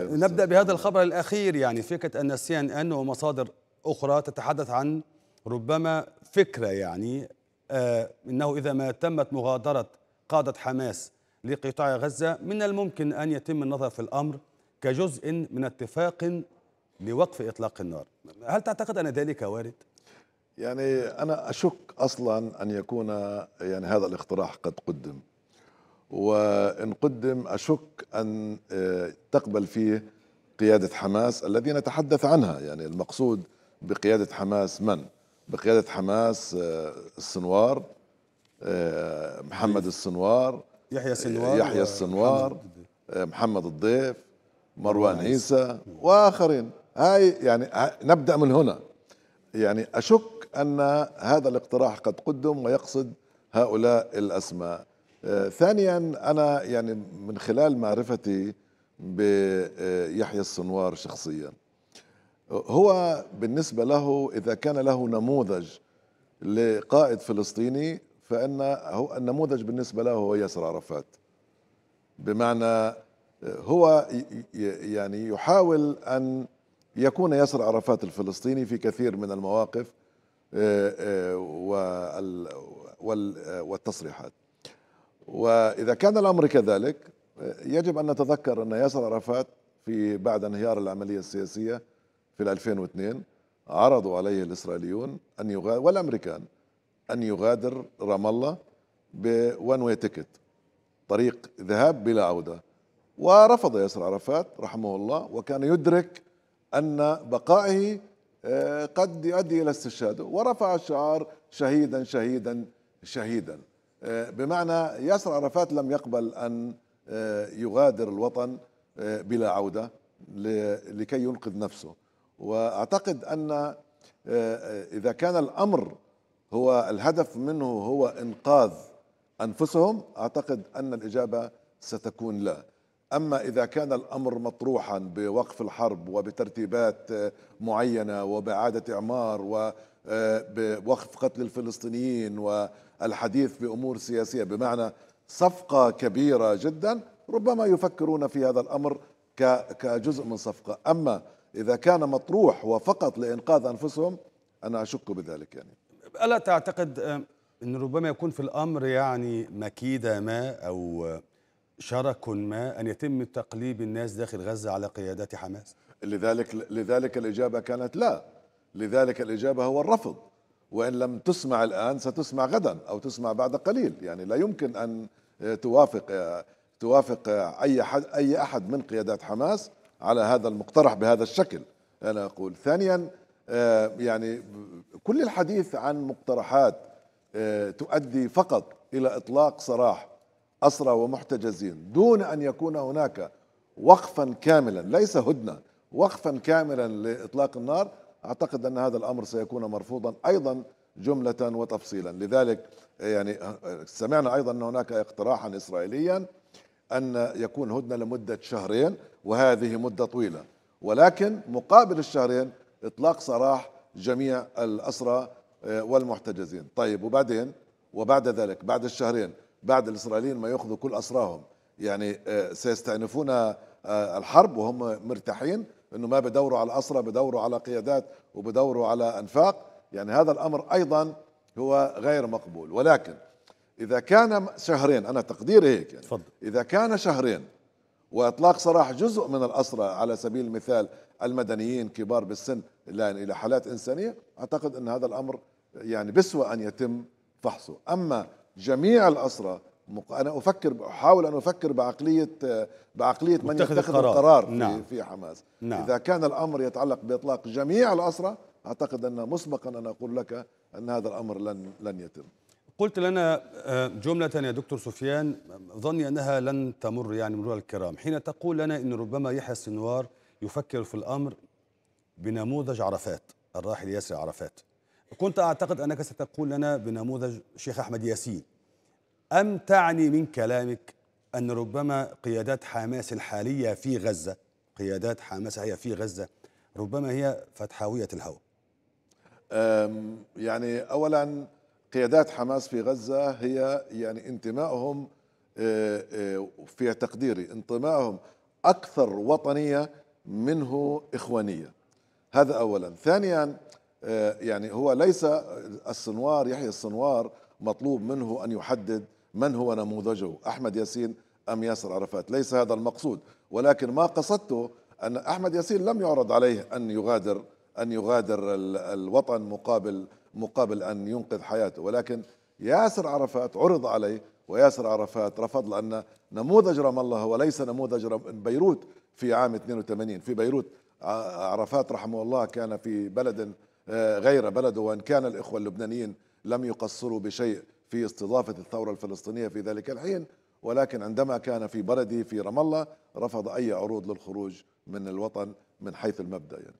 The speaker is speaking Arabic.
نبدأ بهذا الخبر الأخير يعني فكرة أن السي أن أن ومصادر أخرى تتحدث عن ربما فكرة يعني آه أنه إذا ما تمت مغادرة قادة حماس لقطاع غزة من الممكن أن يتم النظر في الأمر كجزء من اتفاق لوقف إطلاق النار هل تعتقد أن ذلك وارد؟ يعني أنا أشك أصلا أن يكون يعني هذا الاقتراح قد قدم وإن قدم أشك أن آه، تقبل فيه قيادة حماس الذي نتحدث عنها يعني المقصود بقيادة حماس من؟ بقيادة حماس آه، السنوار آه، محمد السنوار يحيى السنوار يحيى السنوار محمد الضيف مروان عيسى واخرين هاي يعني نبدا من هنا يعني اشك ان هذا الاقتراح قد قدم ويقصد هؤلاء الاسماء آه، ثانيا انا يعني من خلال معرفتي بيحيى آه، السنوار شخصيا هو بالنسبه له اذا كان له نموذج لقائد فلسطيني فان النموذج بالنسبه له هو ياسر عرفات بمعنى آه، هو يعني يحاول ان يكون ياسر عرفات الفلسطيني في كثير من المواقف والتصريحات واذا كان الامر كذلك يجب ان نتذكر ان ياسر عرفات في بعد انهيار العمليه السياسيه في 2002 عرضوا عليه الاسرائيليون ان يغادر والامريكان ان يغادر رام الله بون واي تيكت طريق ذهاب بلا عوده ورفض ياسر عرفات رحمه الله وكان يدرك ان بقائه آه، قد يؤدي الى استشهاده ورفع الشعار شهيدا شهيدا شهيدا آه، بمعنى ياسر عرفات لم يقبل أن آه، يغادر الوطن آه، بلا عودة لكي ينقذ نفسه وأعتقد أن إذا كان الأمر هو الهدف منه هو إنقاذ أنفسهم أعتقد أن الإجابة ستكون لا أما إذا كان الأمر مطروحا بوقف الحرب وبترتيبات معينة وبإعادة إعمار و آه، بوقف قتل الفلسطينيين والحديث بامور سياسيه بمعنى صفقه كبيره جدا ربما يفكرون في هذا الامر كجزء من صفقه اما اذا كان مطروح وفقط لانقاذ انفسهم انا اشك بذلك يعني الا تعتقد آه، ان ربما يكون في الامر يعني مكيده ما او شرك ما ان يتم تقليب الناس داخل غزه على قيادات حماس لذلك لذلك الاجابه كانت لا لذلك الإجابة هو الرفض وإن لم تسمع الآن ستسمع غدا أو تسمع بعد قليل يعني لا يمكن أن آه، توافق آه، توافق أي أحد, أي أحد من قيادات حماس على هذا المقترح بهذا الشكل أنا أقول ثانيا آه، يعني كل الحديث عن مقترحات تؤدي فقط إلى إطلاق سراح أسرى ومحتجزين دون أن يكون هناك وقفا كاملا ليس هدنة وقفا كاملا لإطلاق النار أعتقد أن هذا الأمر سيكون مرفوضا أيضا جملة وتفصيلا لذلك يعني سمعنا أيضا أن هناك اقتراحا إسرائيليا أن يكون هدنة لمدة شهرين وهذه مدة طويلة ولكن مقابل الشهرين إطلاق سراح جميع الأسرى آه، والمحتجزين طيب وبعدين وبعد ذلك بعد الشهرين بعد الإسرائيليين ما يأخذوا كل أسراهم يعني آه، سيستأنفون آه، الحرب وهم مرتاحين انه ما بدوروا على اسرى بدوروا على قيادات وبدوروا على انفاق يعني هذا الامر ايضا هو غير مقبول ولكن اذا كان شهرين انا تقديري هيك يعني فضل. اذا كان شهرين واطلاق سراح جزء من الاسرى على سبيل المثال المدنيين كبار بالسن يعني الى حالات انسانيه اعتقد ان هذا الامر يعني بسوى ان يتم فحصه اما جميع الاسرى انا افكر احاول ان افكر بعقليه آه، بعقليه من يتخذ القرار, القرار في, نعم. في حماس نعم. اذا كان الامر يتعلق باطلاق جميع الاسرى اعتقد ان مسبقا انا اقول لك ان هذا الامر لن لن يتم قلت لنا آه، جملة يا دكتور سفيان ظني أنها لن تمر يعني مرور الكرام حين تقول لنا أن ربما يحيى السنوار يفكر في الأمر بنموذج عرفات الراحل ياسر عرفات كنت أعتقد أنك ستقول لنا بنموذج شيخ أحمد ياسين أم تعني من كلامك أن ربما قيادات حماس الحالية في غزة قيادات حماس هي في غزة ربما هي فتحاوية الهوى يعني أولا قيادات حماس في غزة هي يعني انتمائهم آه، آه، في تقديري انتمائهم أكثر وطنية منه إخوانية هذا أولا ثانيا آه، يعني هو ليس السنوار يحيى السنوار مطلوب منه أن يحدد من هو نموذجه أحمد ياسين أم ياسر عرفات ليس هذا المقصود ولكن ما قصدته أن أحمد ياسين لم يعرض عليه أن يغادر أن يغادر الوطن مقابل مقابل أن ينقذ حياته ولكن ياسر عرفات عرض عليه وياسر عرفات رفض لأن نموذج رام الله هو ليس نموذج بيروت في عام 82 في بيروت عرفات رحمه الله كان في بلد آه، غير بلده وان كان الاخوه اللبنانيين لم يقصروا بشيء في استضافة الثورة الفلسطينية في ذلك الحين ولكن عندما كان في بلدي في رام الله رفض أي عروض للخروج من الوطن من حيث المبدأ يعني